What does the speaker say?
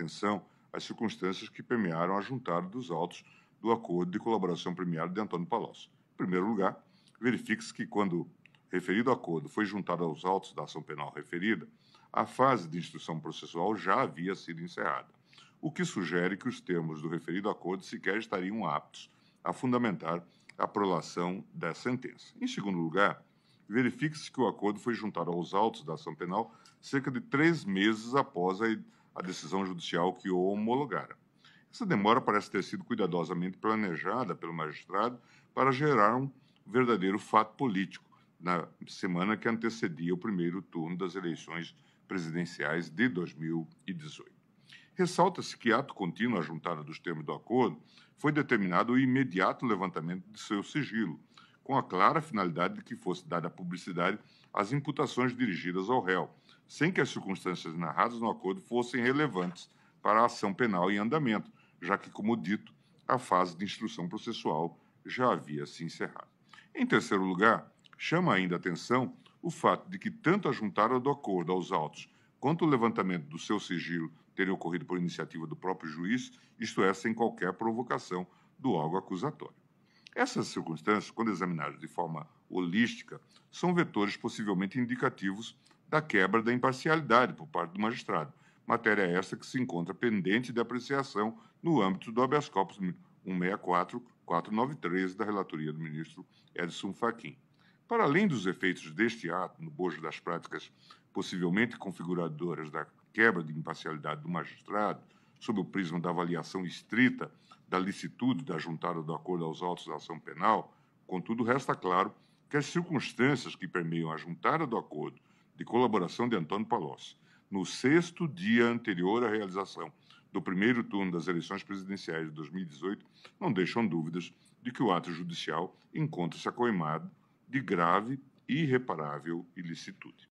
atenção às circunstâncias que permearam a juntar dos autos do acordo de colaboração premiada de Antônio Palocci. Em primeiro lugar, verifique-se que, quando referido acordo foi juntado aos autos da ação penal referida, a fase de instrução processual já havia sido encerrada, o que sugere que os termos do referido acordo sequer estariam aptos a fundamentar a prolação da sentença. Em segundo lugar, verifique-se que o acordo foi juntado aos autos da ação penal cerca de três meses após a a decisão judicial que o homologara. Essa demora parece ter sido cuidadosamente planejada pelo magistrado para gerar um verdadeiro fato político na semana que antecedia o primeiro turno das eleições presidenciais de 2018. Ressalta-se que ato contínuo à juntada dos termos do acordo foi determinado o imediato levantamento de seu sigilo, com a clara finalidade de que fosse dada publicidade às imputações dirigidas ao réu, sem que as circunstâncias narradas no acordo fossem relevantes para a ação penal em andamento, já que, como dito, a fase de instrução processual já havia se encerrado. Em terceiro lugar, chama ainda atenção o fato de que tanto a juntada do acordo aos autos quanto o levantamento do seu sigilo terem ocorrido por iniciativa do próprio juiz, isto é, sem qualquer provocação do algo acusatório. Essas circunstâncias, quando examinadas de forma holística, são vetores possivelmente indicativos da quebra da imparcialidade por parte do magistrado. Matéria essa que se encontra pendente de apreciação no âmbito do habeas corpus 164-493 da relatoria do ministro Edson Fachin. Para além dos efeitos deste ato no bojo das práticas possivelmente configuradoras da quebra de imparcialidade do magistrado, sob o prisma da avaliação estrita da licitude da juntada do acordo aos autos da ação penal, contudo, resta claro que as circunstâncias que permeiam a juntada do acordo de colaboração de Antônio Palocci, no sexto dia anterior à realização do primeiro turno das eleições presidenciais de 2018, não deixam dúvidas de que o ato judicial encontra-se acoimado de grave e irreparável ilicitude.